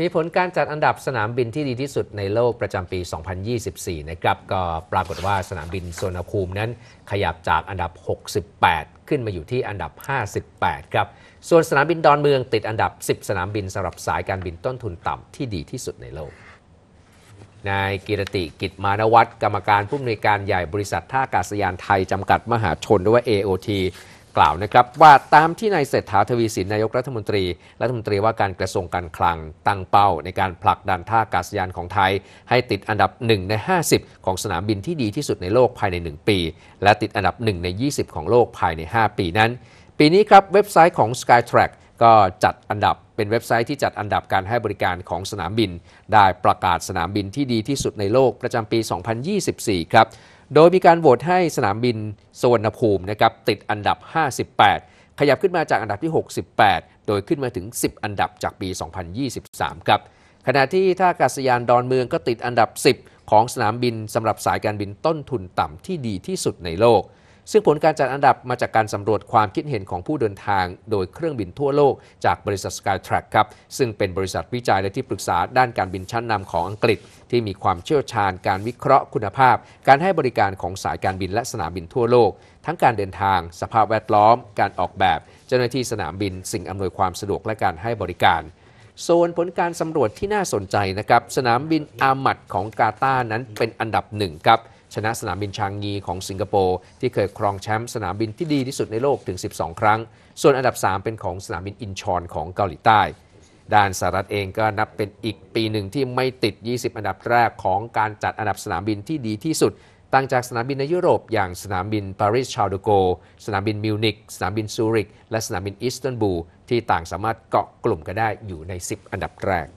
มีผลการจัดอันดับสนามบินที่ดีที่สุดในโลกประจำปี 2024นะครับก็ปรากฏว่าสนามบินโซนภูมินั้น ขยับจากอันดับ 68 ขึ้นมาอยู่ที่อันดับ 58 ครับ ส่วนสนามบินดอนเมืองติดอันดับ 10 สนามบินสำหรับสายการบินต้นทุนต่ำที่ดีที่สุดในโลก นายกิรติ กิจมานวัตรกรรมการผู้อำนวยการใหญ่ บริษัทท่าอากาศยานไทยจำกัดมหาชน หรือว่า AOT กล่าวนะครับ ว่าตามที่นายเศรษฐาทวีสินนายกรัฐมนตรี รัฐมนตรีว่าการกระทรวงการคลังตั้งเป้าในการผลักดันท่าอากาศยานของไทย ให้ติดอันดับ 1 ใน 50 ของสนามบินที่ดีที่สุดในโลกภายใน 1 ปี และติดอันดับ 1 ใน 20 ของโลกภายใน 5 ปีนั้น ปีนี้ครับเว็บไซต์ของ Skytrack ก็จัดอันดับเป็นเว็บไซต์ที่จัดอันดับการให้บริการของสนามบินได้ประกาศสนามบินที่ดีที่สุดในโลกประจำปี 2024ครับโดยมีการโหวตให้สนามบินสวนภูมินะครับติดอันดับ 58 ขยับขึ้นมาจากอันดับที่ 68 โดยขึ้นมาถึง 10 อันดับจากปี 2023 ครับขณะที่ท่าอากาศยานดอนเมืองก็ติดอันดับ 10 ของสนามบินสำหรับสายการบินต้นทุนต่ำที่ดีที่สุดในโลกซึ่งผลการจัดอันดับมาจากการสำรวจความคิดเห็นของผู้เดินทางโดยเครื่องบินทั่วโลกจากบริษัท Skytrack ครับ ซึ่งเป็นบริษัทวิจัยและที่ปรึกษาด้านการบินชั้นนำของอังกฤษ ที่มีความเชี่ยวชาญ การวิเคราะห์คุณภาพ การให้บริการของสายการบินและสนามบินทั่วโลก ทั้งการเดินทาง สภาพแวดล้อม การออกแบบเจ้าหน้าที่สนามบิน สิ่งอำนวยความสะดวกและการให้บริการโซนผลการสำรวจที่น่าสนใจนะครับสนามบินอามัดของกาตาร์นั้นเป็นอันดับหนึ่งครับชนะสนามบินชางงีของสิงคโปร์ที่เคยครองแชมป์สนามบินที่ดีที่สุดในโลกถึง 12 ครั้ง ส่วนอันดับ 3 เป็นของสนามบินอินชอนของเกาหลีใต้ด้านสหรัฐเองก็นับเป็นอีกปีหนึ่งที่ไม่ติด 20 อันดับแรกของการจัดอันดับสนามบินที่ดีที่สุดต่างจากสนามบินในยุโรป อย่างสนามบินปารีสชาลโดโกสนามบินมิวนิกสนามบินซูริก และสนามบินอิสตันบูลที่ต่างสามารถเกาะกลุ่มกันได้อยู่ใน10อันดับแรก